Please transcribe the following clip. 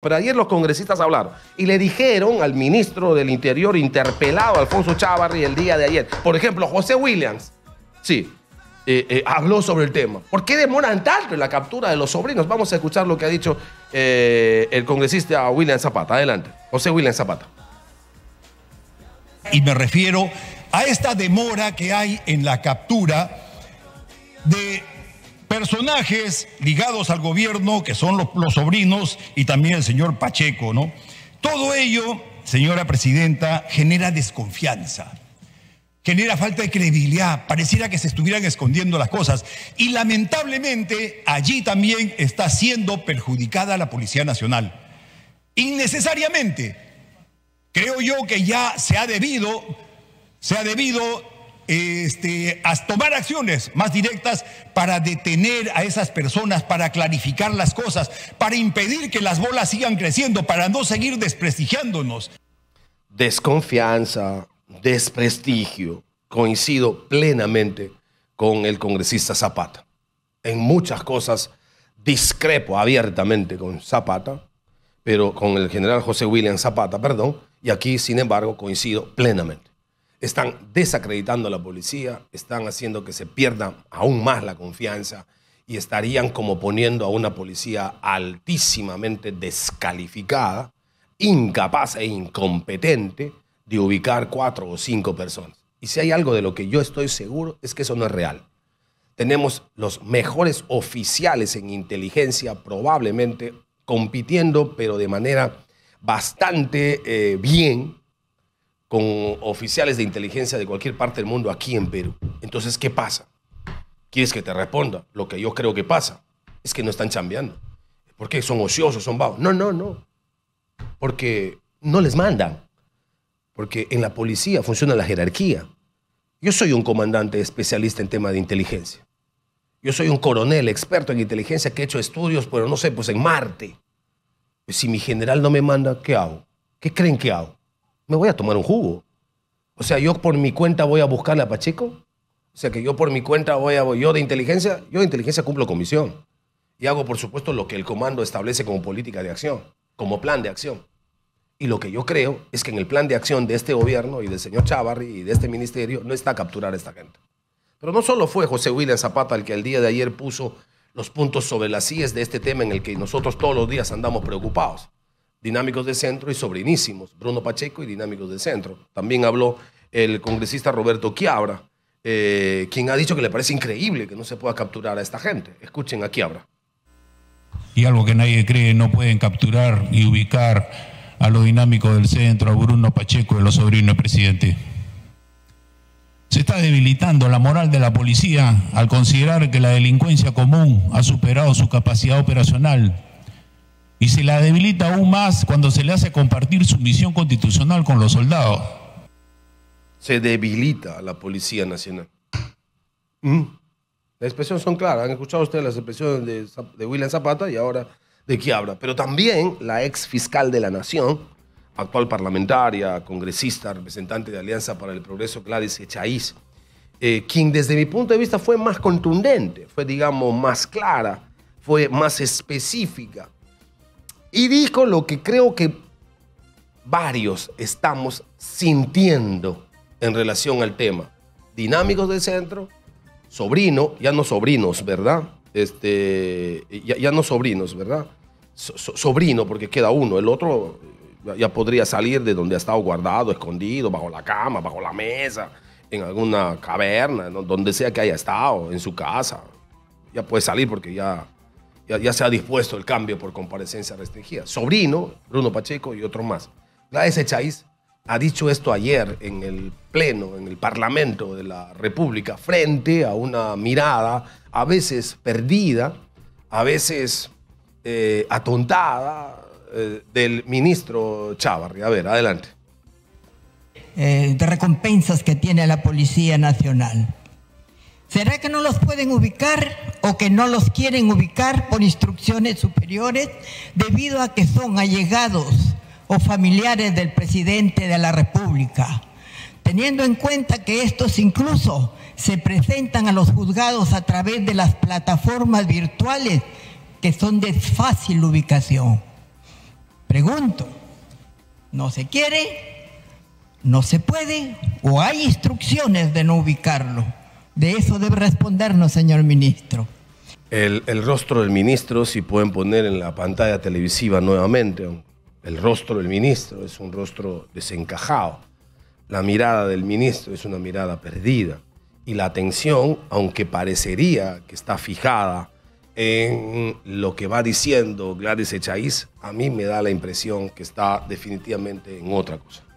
Pero ayer los congresistas hablaron y le dijeron al ministro del Interior interpelado, Alfonso Chávarri, el día de ayer. Por ejemplo, José Williams, sí, eh, eh, habló sobre el tema. ¿Por qué demoran tanto en la captura de los sobrinos? Vamos a escuchar lo que ha dicho eh, el congresista William Zapata. Adelante, José William Zapata. Y me refiero a esta demora que hay en la captura de personajes ligados al gobierno, que son los, sobrinos y también el señor Pacheco, ¿no? Todo ello, señora presidenta, genera desconfianza genera falta de credibilidad, pareciera que se estuvieran escondiendo las cosas. Y lamentablemente allí también está siendo perjudicada la Policía Nacional. Innecesariamente, creo yo que ya se ha debido, se ha debido este, a tomar acciones más directas para detener a esas personas, para clarificar las cosas, para impedir que las bolas sigan creciendo, para no seguir desprestigiándonos. Desconfianza, desprestigio, coincido plenamente con el congresista Zapata. En muchas cosas discrepo abiertamente con Zapata, pero con el general José William Zapata, perdón, y aquí, sin embargo, coincido plenamente están desacreditando a la policía, están haciendo que se pierda aún más la confianza y estarían como poniendo a una policía altísimamente descalificada, incapaz e incompetente de ubicar cuatro o cinco personas. Y si hay algo de lo que yo estoy seguro es que eso no es real. Tenemos los mejores oficiales en inteligencia probablemente compitiendo, pero de manera bastante eh, bien con oficiales de inteligencia de cualquier parte del mundo aquí en Perú. Entonces, ¿qué pasa? ¿Quieres que te responda? Lo que yo creo que pasa es que no están chambeando. ¿Por qué? Son ociosos, son vagos. No, no, no. Porque no les mandan. Porque en la policía funciona la jerarquía. Yo soy un comandante especialista en tema de inteligencia. Yo soy un coronel experto en inteligencia que he hecho estudios, pero no sé, pues en Marte. Pues, si mi general no me manda, ¿qué hago? ¿Qué creen que hago? me voy a tomar un jugo. O sea, yo por mi cuenta voy a buscarle a Pacheco. O sea, que yo por mi cuenta voy a. Yo de inteligencia, yo de inteligencia cumplo comisión. Y hago, por supuesto, lo que el comando establece como política de acción, como plan de acción. Y lo que yo creo es que en el plan de acción de este gobierno y del señor Chávarri y de este ministerio no está capturar a esta gente. Pero no solo fue José William Zapata el que el día de ayer puso los puntos sobre las sillas de este tema en el que nosotros todos los días andamos preocupados. Dinámicos del Centro y sobrinísimos, Bruno Pacheco y Dinámicos del Centro. También habló el congresista Roberto Quiabra, eh, quien ha dicho que le parece increíble que no se pueda capturar a esta gente. Escuchen a Quiabra. Y algo que nadie cree, no pueden capturar y ubicar a los dinámicos del centro, a Bruno Pacheco y a los sobrinos del presidente. Se está debilitando la moral de la policía al considerar que la delincuencia común ha superado su capacidad operacional y se la debilita aún más cuando se le hace compartir su misión constitucional con los soldados. Se debilita a la Policía Nacional. Mm. Las expresiones son claras. Han escuchado ustedes las expresiones de, William Zapata y ahora de habla. Pero también la ex fiscal de la Nación, actual parlamentaria, congresista, representante de Alianza para el Progreso, Clarice Echaíz, eh, quien desde mi punto de vista fue más contundente, fue, digamos, más clara, fue más específica y dijo lo que creo que varios estamos sintiendo en relación al tema. Dinámicos del centro, sobrino, ya no sobrinos, ¿verdad? Este, ya, no sobrinos, ¿verdad? sobrino, porque queda uno, el otro ya, ya podría salir de donde ha estado guardado, escondido, bajo la cama, bajo la mesa, en alguna caverna, donde sea que haya estado, en su casa. Ya puede salir porque ya ya, se ha dispuesto el cambio por comparecencia restringida. Sobrino, Bruno Pacheco y otros más. Gladys Echaiz ha dicho esto ayer en el Pleno, en el Parlamento de la República, frente a una mirada a veces perdida, a veces eh, atontada eh, del ministro Chávarri. A ver, adelante. Eh, de recompensas que tiene la Policía Nacional. ¿Será que no los pueden ubicar o que no los quieren ubicar por instrucciones superiores debido a que son allegados o familiares del presidente de la República, teniendo en cuenta que estos incluso se presentan a los juzgados a través de las plataformas virtuales que son de fácil ubicación. Pregunto, ¿no se quiere? ¿No se puede? ¿O hay instrucciones de no ubicarlo? De eso debe respondernos, señor ministro el, rostro del ministro, si pueden poner en la pantalla televisiva nuevamente, el rostro del ministro es un rostro desencajado. La mirada del ministro es una mirada perdida. Y la atención, aunque parecería que está fijada en lo que va diciendo Gladys Echaíz, a mí me da la impresión que está definitivamente en otra cosa.